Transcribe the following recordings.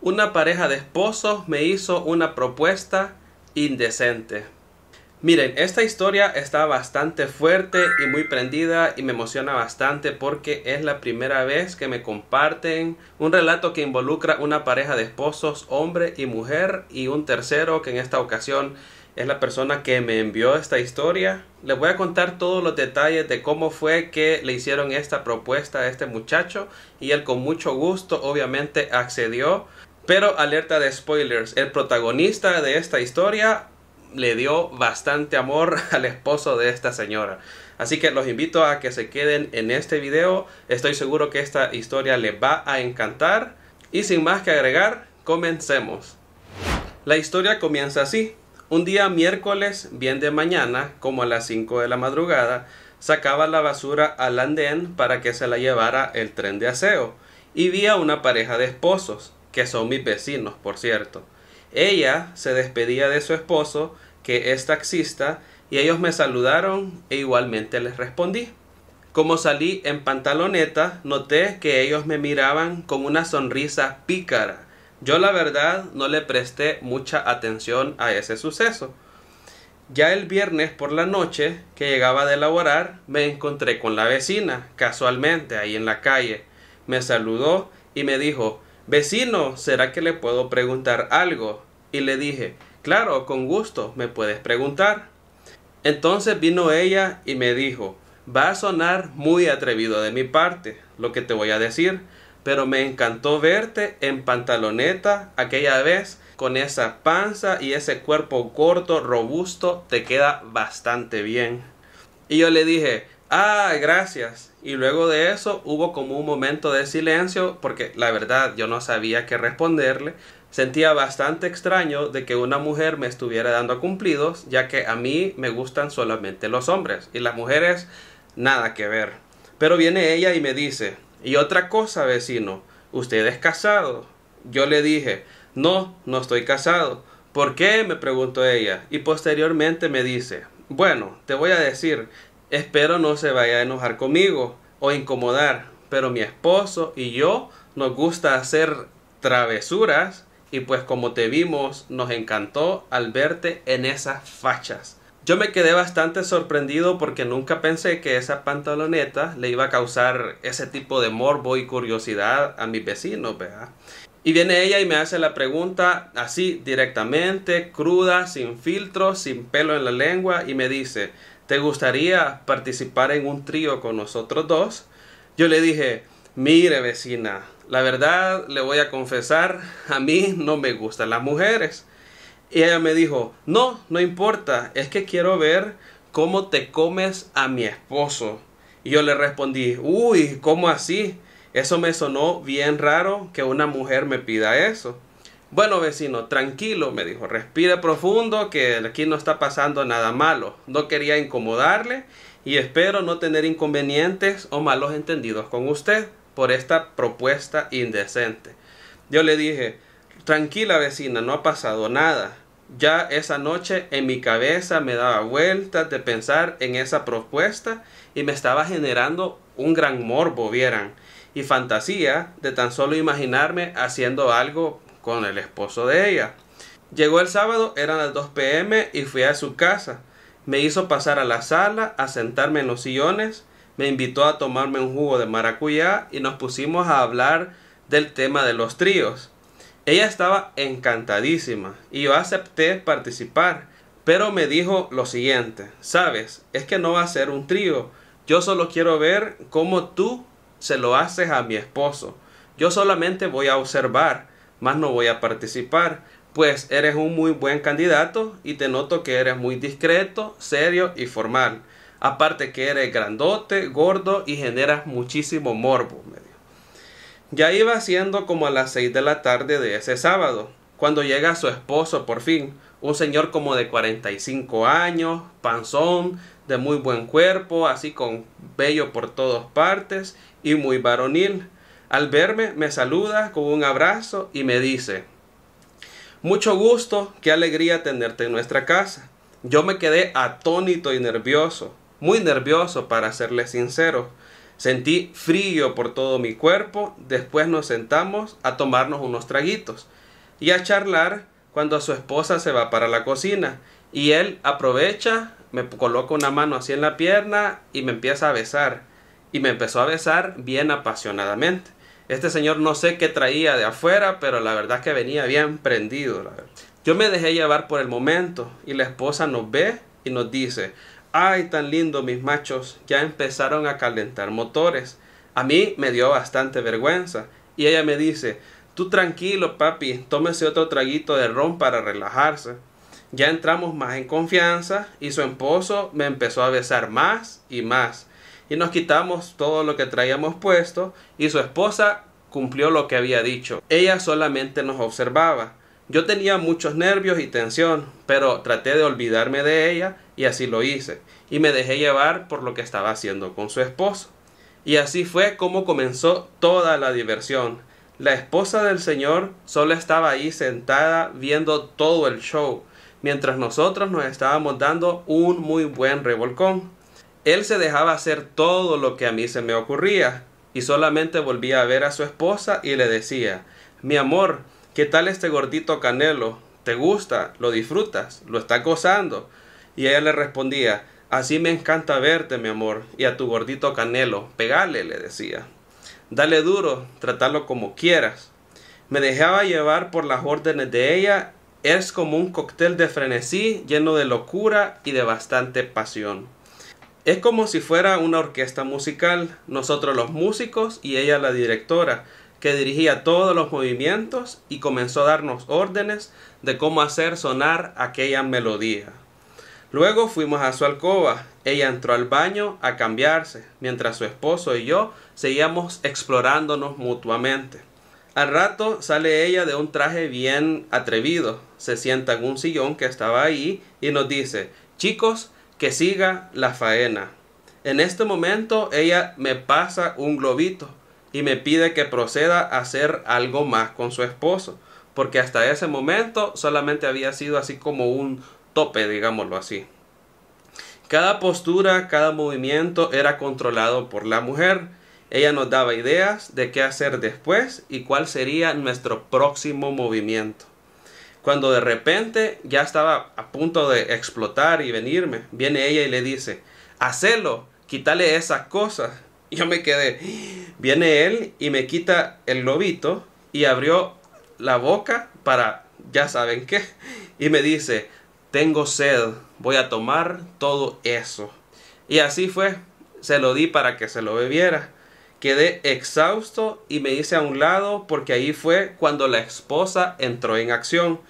Una pareja de esposos me hizo una propuesta indecente. Miren, esta historia está bastante fuerte y muy prendida y me emociona bastante porque es la primera vez que me comparten un relato que involucra una pareja de esposos, hombre y mujer, y un tercero que en esta ocasión es la persona que me envió esta historia. Les voy a contar todos los detalles de cómo fue que le hicieron esta propuesta a este muchacho y él con mucho gusto obviamente accedió pero alerta de spoilers, el protagonista de esta historia le dio bastante amor al esposo de esta señora. Así que los invito a que se queden en este video. Estoy seguro que esta historia les va a encantar. Y sin más que agregar, comencemos. La historia comienza así. Un día miércoles, bien de mañana, como a las 5 de la madrugada, sacaba la basura al andén para que se la llevara el tren de aseo y vi a una pareja de esposos que son mis vecinos, por cierto. Ella se despedía de su esposo, que es taxista, y ellos me saludaron e igualmente les respondí. Como salí en pantaloneta, noté que ellos me miraban con una sonrisa pícara. Yo la verdad no le presté mucha atención a ese suceso. Ya el viernes por la noche, que llegaba de laborar, me encontré con la vecina, casualmente, ahí en la calle. Me saludó y me dijo Vecino, ¿será que le puedo preguntar algo? Y le dije, claro, con gusto, me puedes preguntar. Entonces vino ella y me dijo, va a sonar muy atrevido de mi parte lo que te voy a decir, pero me encantó verte en pantaloneta aquella vez con esa panza y ese cuerpo corto, robusto, te queda bastante bien. Y yo le dije, ah, gracias. Y luego de eso hubo como un momento de silencio porque la verdad yo no sabía qué responderle. Sentía bastante extraño de que una mujer me estuviera dando cumplidos, ya que a mí me gustan solamente los hombres y las mujeres nada que ver. Pero viene ella y me dice, y otra cosa, vecino, ¿usted es casado? Yo le dije, no, no estoy casado. ¿Por qué? me preguntó ella, y posteriormente me dice, bueno, te voy a decir, Espero no se vaya a enojar conmigo o incomodar, pero mi esposo y yo nos gusta hacer travesuras y pues como te vimos nos encantó al verte en esas fachas. Yo me quedé bastante sorprendido porque nunca pensé que esa pantaloneta le iba a causar ese tipo de morbo y curiosidad a mis vecinos, ¿verdad? Y viene ella y me hace la pregunta así directamente, cruda, sin filtro, sin pelo en la lengua y me dice, ¿te gustaría participar en un trío con nosotros dos? Yo le dije, mire vecina, la verdad le voy a confesar, a mí no me gustan las mujeres. Y ella me dijo, no, no importa, es que quiero ver cómo te comes a mi esposo. Y yo le respondí, uy, ¿cómo así? Eso me sonó bien raro que una mujer me pida eso. Bueno vecino, tranquilo, me dijo, respire profundo, que aquí no está pasando nada malo. No quería incomodarle y espero no tener inconvenientes o malos entendidos con usted por esta propuesta indecente. Yo le dije, tranquila vecina, no ha pasado nada. Ya esa noche en mi cabeza me daba vueltas de pensar en esa propuesta y me estaba generando un gran morbo, vieran, y fantasía de tan solo imaginarme haciendo algo con el esposo de ella. Llegó el sábado, eran las 2 pm y fui a su casa. Me hizo pasar a la sala, a sentarme en los sillones, me invitó a tomarme un jugo de maracuyá y nos pusimos a hablar del tema de los tríos. Ella estaba encantadísima y yo acepté participar, pero me dijo lo siguiente, sabes, es que no va a ser un trío, yo solo quiero ver cómo tú se lo haces a mi esposo, yo solamente voy a observar más no voy a participar, pues eres un muy buen candidato y te noto que eres muy discreto, serio y formal. Aparte que eres grandote, gordo y generas muchísimo morbo. Ya iba siendo como a las 6 de la tarde de ese sábado, cuando llega su esposo por fin, un señor como de 45 años, panzón, de muy buen cuerpo, así con bello por todas partes y muy varonil. Al verme me saluda con un abrazo y me dice, mucho gusto, qué alegría tenerte en nuestra casa. Yo me quedé atónito y nervioso, muy nervioso para serle sincero. Sentí frío por todo mi cuerpo, después nos sentamos a tomarnos unos traguitos y a charlar cuando su esposa se va para la cocina y él aprovecha, me coloca una mano así en la pierna y me empieza a besar y me empezó a besar bien apasionadamente. Este señor no sé qué traía de afuera, pero la verdad es que venía bien prendido. Yo me dejé llevar por el momento y la esposa nos ve y nos dice, ay, tan lindo mis machos, ya empezaron a calentar motores. A mí me dio bastante vergüenza y ella me dice, tú tranquilo papi, tómese otro traguito de ron para relajarse. Ya entramos más en confianza y su esposo me empezó a besar más y más y nos quitamos todo lo que traíamos puesto y su esposa cumplió lo que había dicho. Ella solamente nos observaba. Yo tenía muchos nervios y tensión, pero traté de olvidarme de ella y así lo hice, y me dejé llevar por lo que estaba haciendo con su esposo. Y así fue como comenzó toda la diversión. La esposa del señor solo estaba ahí sentada viendo todo el show, mientras nosotros nos estábamos dando un muy buen revolcón. Él se dejaba hacer todo lo que a mí se me ocurría y solamente volvía a ver a su esposa y le decía, mi amor, ¿qué tal este gordito canelo? ¿Te gusta? ¿Lo disfrutas? ¿Lo está gozando? Y ella le respondía, así me encanta verte, mi amor, y a tu gordito canelo, pegale, le decía. Dale duro, tratalo como quieras. Me dejaba llevar por las órdenes de ella, es como un cóctel de frenesí lleno de locura y de bastante pasión. Es como si fuera una orquesta musical, nosotros los músicos y ella la directora, que dirigía todos los movimientos y comenzó a darnos órdenes de cómo hacer sonar aquella melodía. Luego fuimos a su alcoba, ella entró al baño a cambiarse, mientras su esposo y yo seguíamos explorándonos mutuamente. Al rato sale ella de un traje bien atrevido, se sienta en un sillón que estaba ahí y nos dice, chicos, que siga la faena. En este momento ella me pasa un globito y me pide que proceda a hacer algo más con su esposo, porque hasta ese momento solamente había sido así como un tope, digámoslo así. Cada postura, cada movimiento era controlado por la mujer. Ella nos daba ideas de qué hacer después y cuál sería nuestro próximo movimiento. Cuando de repente ya estaba a punto de explotar y venirme, viene ella y le dice, hacelo, quítale esas cosas. Yo me quedé, viene él y me quita el lobito y abrió la boca para, ya saben qué, y me dice, tengo sed, voy a tomar todo eso. Y así fue, se lo di para que se lo bebiera. Quedé exhausto y me hice a un lado porque ahí fue cuando la esposa entró en acción.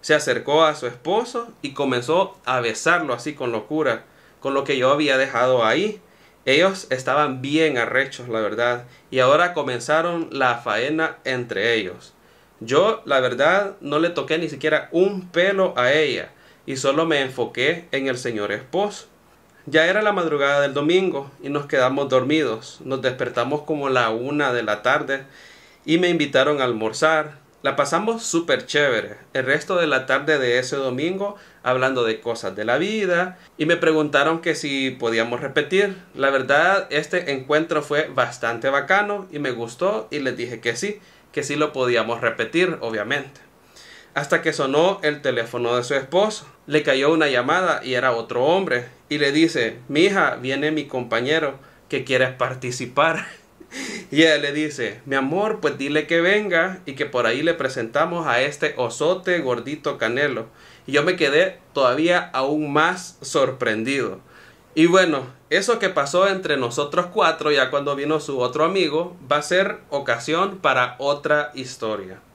Se acercó a su esposo y comenzó a besarlo así con locura, con lo que yo había dejado ahí. Ellos estaban bien arrechos, la verdad, y ahora comenzaron la faena entre ellos. Yo, la verdad, no le toqué ni siquiera un pelo a ella, y solo me enfoqué en el señor esposo. Ya era la madrugada del domingo y nos quedamos dormidos. Nos despertamos como la una de la tarde y me invitaron a almorzar. La pasamos súper chévere. El resto de la tarde de ese domingo hablando de cosas de la vida y me preguntaron que si podíamos repetir. La verdad, este encuentro fue bastante bacano y me gustó y les dije que sí, que sí lo podíamos repetir, obviamente. Hasta que sonó el teléfono de su esposo. Le cayó una llamada y era otro hombre y le dice, hija, viene mi compañero que quiere participar. Y él le dice, mi amor, pues dile que venga y que por ahí le presentamos a este osote gordito canelo. Y yo me quedé todavía aún más sorprendido. Y bueno, eso que pasó entre nosotros cuatro, ya cuando vino su otro amigo, va a ser ocasión para otra historia.